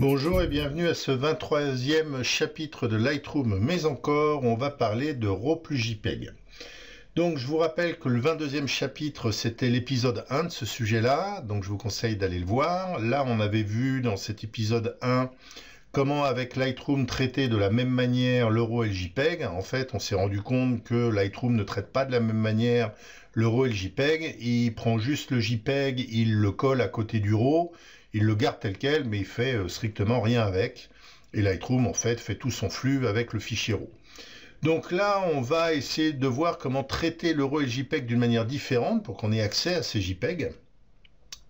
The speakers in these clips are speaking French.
Bonjour et bienvenue à ce 23e chapitre de Lightroom, mais encore on va parler de RAW plus JPEG. Donc je vous rappelle que le 22e chapitre c'était l'épisode 1 de ce sujet-là, donc je vous conseille d'aller le voir. Là on avait vu dans cet épisode 1 Comment avec Lightroom traiter de la même manière l'euro et le JPEG En fait, on s'est rendu compte que Lightroom ne traite pas de la même manière l'euro et le JPEG. Il prend juste le JPEG, il le colle à côté du RAW, il le garde tel quel, mais il fait euh, strictement rien avec. Et Lightroom, en fait, fait tout son flux avec le fichier RAW. Donc là, on va essayer de voir comment traiter l'euro et le JPEG d'une manière différente pour qu'on ait accès à ces JPEG.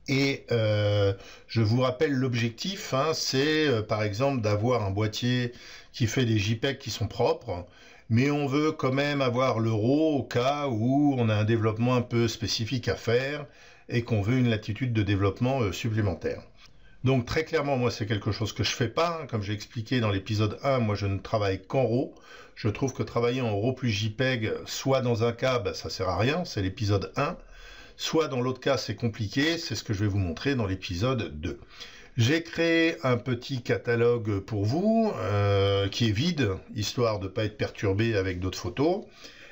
Et euh, je vous rappelle l'objectif, hein, c'est euh, par exemple d'avoir un boîtier qui fait des JPEG qui sont propres, mais on veut quand même avoir le RAW au cas où on a un développement un peu spécifique à faire et qu'on veut une latitude de développement euh, supplémentaire. Donc très clairement, moi c'est quelque chose que je fais pas. Hein. comme j'ai expliqué dans l'épisode 1, moi je ne travaille qu'en RAW. Je trouve que travailler en RAW plus JPEG, soit dans un cas, bah, ça sert à rien, c'est l'épisode 1 soit dans l'autre cas c'est compliqué, c'est ce que je vais vous montrer dans l'épisode 2. J'ai créé un petit catalogue pour vous euh, qui est vide, histoire de ne pas être perturbé avec d'autres photos.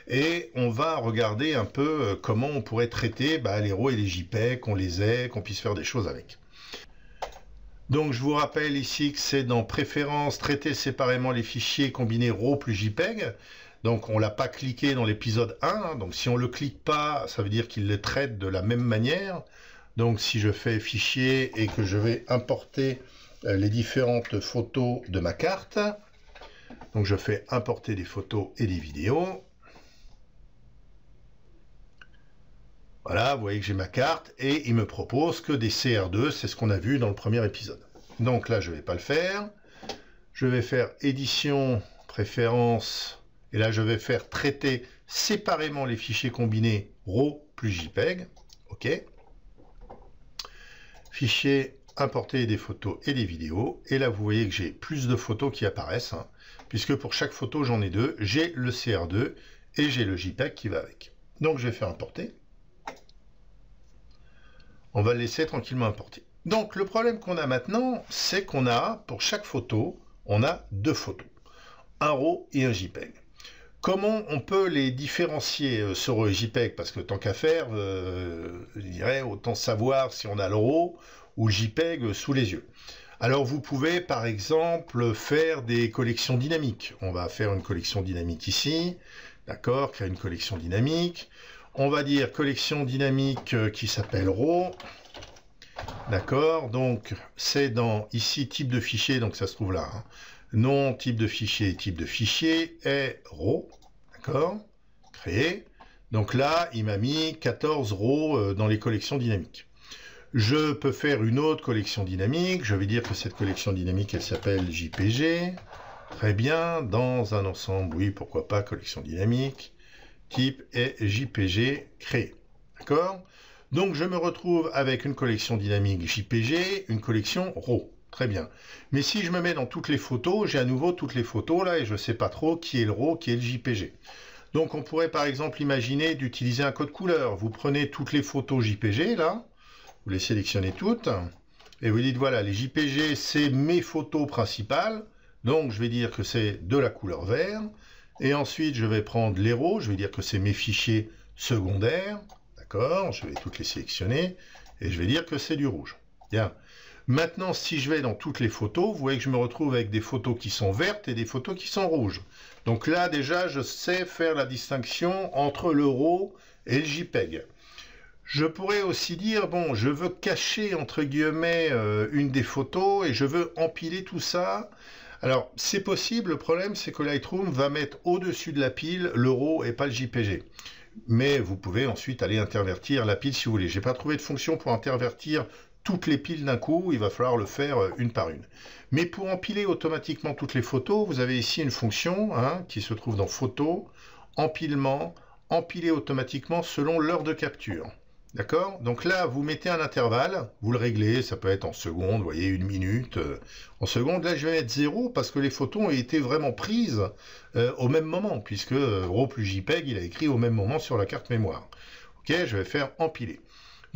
Et on va regarder un peu euh, comment on pourrait traiter bah, les RAW et les JPEG, qu'on les ait, qu'on puisse faire des choses avec. Donc je vous rappelle ici que c'est dans Préférences, traiter séparément les fichiers, combinés RAW plus JPEG. Donc on ne l'a pas cliqué dans l'épisode 1, hein. donc si on ne le clique pas, ça veut dire qu'il les traite de la même manière. Donc si je fais fichier et que je vais importer euh, les différentes photos de ma carte, donc je fais importer des photos et des vidéos. Voilà, vous voyez que j'ai ma carte et il me propose que des CR2, c'est ce qu'on a vu dans le premier épisode. Donc là, je ne vais pas le faire. Je vais faire édition, préférence, et là, je vais faire traiter séparément les fichiers combinés RAW plus JPEG. OK. Fichier importer des photos et des vidéos. Et là, vous voyez que j'ai plus de photos qui apparaissent, hein, puisque pour chaque photo, j'en ai deux. J'ai le CR2 et j'ai le JPEG qui va avec. Donc, je vais faire importer. On va le laisser tranquillement importer. Donc, le problème qu'on a maintenant, c'est qu'on a, pour chaque photo, on a deux photos. Un RAW et un JPEG. Comment on peut les différencier, euh, sur JPEG Parce que tant qu'à faire, euh, je dirais, autant savoir si on a le RAW ou le JPEG sous les yeux. Alors vous pouvez par exemple faire des collections dynamiques. On va faire une collection dynamique ici, d'accord, créer une collection dynamique. On va dire collection dynamique euh, qui s'appelle RAW. D'accord, donc c'est dans ici type de fichier, donc ça se trouve là. Hein. Nom, type de fichier, type de fichier est RAW, d'accord Créé. Donc là, il m'a mis 14 RAW euh, dans les collections dynamiques. Je peux faire une autre collection dynamique. Je vais dire que cette collection dynamique, elle s'appelle JPG. Très bien, dans un ensemble, oui, pourquoi pas, collection dynamique, type est JPG créé. D'accord Donc je me retrouve avec une collection dynamique JPG, une collection RAW. Très bien. Mais si je me mets dans toutes les photos, j'ai à nouveau toutes les photos là et je ne sais pas trop qui est le RAW, qui est le JPG. Donc on pourrait par exemple imaginer d'utiliser un code couleur. Vous prenez toutes les photos JPG là, vous les sélectionnez toutes et vous dites voilà les JPG c'est mes photos principales. Donc je vais dire que c'est de la couleur vert. Et ensuite je vais prendre les RAW, je vais dire que c'est mes fichiers secondaires. D'accord, je vais toutes les sélectionner et je vais dire que c'est du rouge. Bien. Maintenant, si je vais dans toutes les photos, vous voyez que je me retrouve avec des photos qui sont vertes et des photos qui sont rouges. Donc là, déjà, je sais faire la distinction entre l'euro et le JPEG. Je pourrais aussi dire, bon, je veux cacher, entre guillemets, euh, une des photos et je veux empiler tout ça. Alors, c'est possible, le problème, c'est que Lightroom va mettre au-dessus de la pile l'euro et pas le JPG. Mais vous pouvez ensuite aller intervertir la pile si vous voulez. Je n'ai pas trouvé de fonction pour intervertir toutes les piles d'un coup, il va falloir le faire euh, une par une. Mais pour empiler automatiquement toutes les photos, vous avez ici une fonction hein, qui se trouve dans Photos, Empilement, Empiler automatiquement selon l'heure de capture. D'accord Donc là, vous mettez un intervalle, vous le réglez, ça peut être en secondes, vous voyez, une minute. Euh, en secondes, là, je vais mettre zéro, parce que les photos ont été vraiment prises euh, au même moment, puisque gros plus JPEG, il a écrit au même moment sur la carte mémoire. Ok, je vais faire empiler.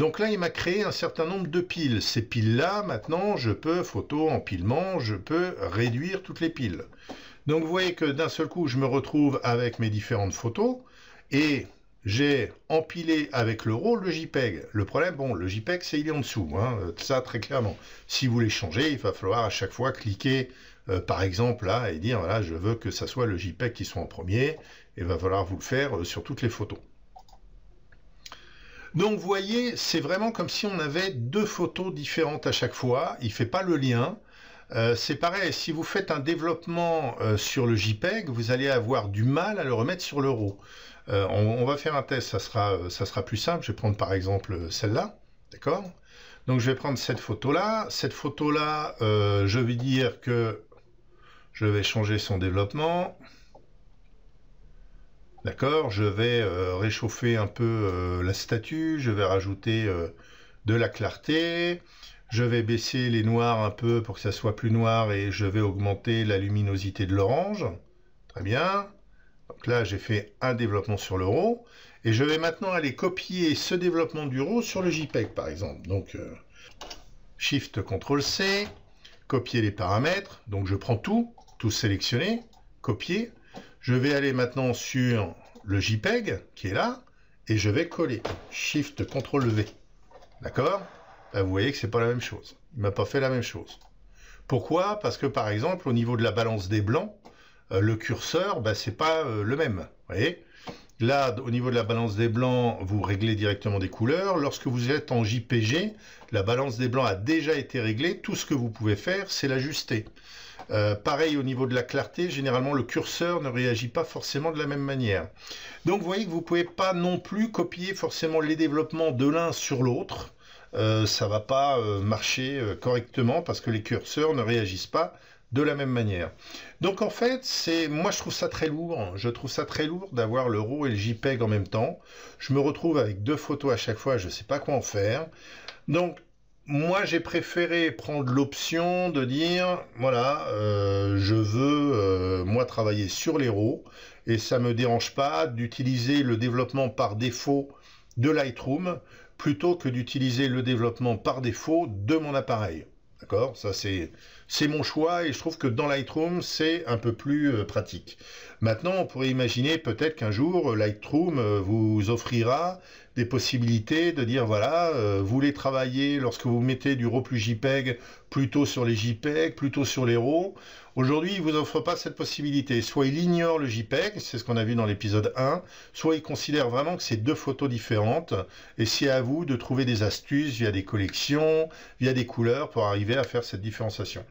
Donc là, il m'a créé un certain nombre de piles. Ces piles-là, maintenant, je peux, photo, empilement, je peux réduire toutes les piles. Donc vous voyez que d'un seul coup, je me retrouve avec mes différentes photos et j'ai empilé avec le rôle le JPEG. Le problème, bon, le JPEG, c'est il est en dessous, hein, ça très clairement. Si vous voulez changer, il va falloir à chaque fois cliquer, euh, par exemple, là, et dire, voilà, je veux que ça soit le JPEG qui soit en premier, et il va falloir vous le faire euh, sur toutes les photos. Donc vous voyez, c'est vraiment comme si on avait deux photos différentes à chaque fois, il ne fait pas le lien. Euh, c'est pareil, si vous faites un développement euh, sur le JPEG, vous allez avoir du mal à le remettre sur l'euro. Euh, on, va faire un test, ça sera, ça sera plus simple. Je vais prendre par exemple celle-là, d'accord Donc je vais prendre cette photo-là. Cette photo-là, je vais dire que je vais changer son développement. D'accord, je vais euh, réchauffer un peu euh, la statue, je vais rajouter euh, de la clarté, je vais baisser les noirs un peu pour que ça soit plus noir et je vais augmenter la luminosité de l'orange. Très bien. Donc là, j'ai fait un développement sur le RAW et je vais maintenant aller copier ce développement du RAW sur le JPEG par exemple. Donc Shift CTRL C, copier les paramètres. Donc je prends tout, tout sélectionné, copier, je vais aller maintenant sur le JPEG qui est là et je vais coller. Shift CTRL V. D'accord ben, vous voyez que c'est pas la même chose. Il m'a pas fait la même chose. Pourquoi Parce que par exemple, au niveau de la balance des blancs, euh, le curseur, ce ben, c'est pas euh, le même. Vous voyez Là, au niveau de la balance des blancs, vous réglez directement des couleurs. Lorsque vous êtes en JPG, la balance des blancs a déjà été réglée. Tout ce que vous pouvez faire, c'est l'ajuster. Euh, pareil au niveau de la clarté, généralement le curseur ne réagit pas forcément de la même manière. Donc vous voyez que vous ne pouvez pas non plus copier forcément les développements de l'un sur l'autre. Euh, ça ne va pas euh, marcher correctement parce que les curseurs ne réagissent pas de la même manière. Donc en fait, c'est moi je trouve ça très lourd. Je trouve ça très lourd d'avoir le RAW et le JPEG en même temps. Je me retrouve avec deux photos à chaque fois, je ne sais pas quoi en faire. Donc moi, j'ai préféré prendre l'option de dire, voilà, euh, je veux, euh, moi, travailler sur les RAW, et ça me dérange pas d'utiliser le développement par défaut de Lightroom, plutôt que d'utiliser le développement par défaut de mon appareil. D'accord Ça, c'est c'est mon choix et je trouve que dans Lightroom, c'est un peu plus euh, pratique. Maintenant, on pourrait imaginer peut-être qu'un jour, euh, Lightroom euh, vous offrira des possibilités de dire, voilà, vous voulez travailler lorsque vous mettez du RAW plus JPEG, plutôt sur les JPEG, plutôt sur les RAW. Aujourd'hui, il vous offre pas cette possibilité. Soit il ignore le JPEG, c'est ce qu'on a vu dans l'épisode 1, soit il considère vraiment que c'est deux photos différentes, et c'est à vous de trouver des astuces via des collections, via des couleurs, pour arriver à faire cette différenciation.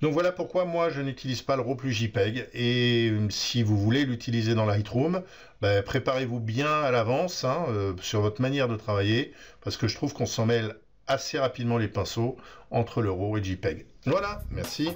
Donc voilà pourquoi moi je n'utilise pas le RAW plus JPEG. Et euh, si vous voulez l'utiliser dans Lightroom, bah, préparez-vous bien à l'avance hein, euh, sur votre manière de travailler, parce que je trouve qu'on s'en mêle assez rapidement les pinceaux entre le RAW et JPEG. Voilà, merci.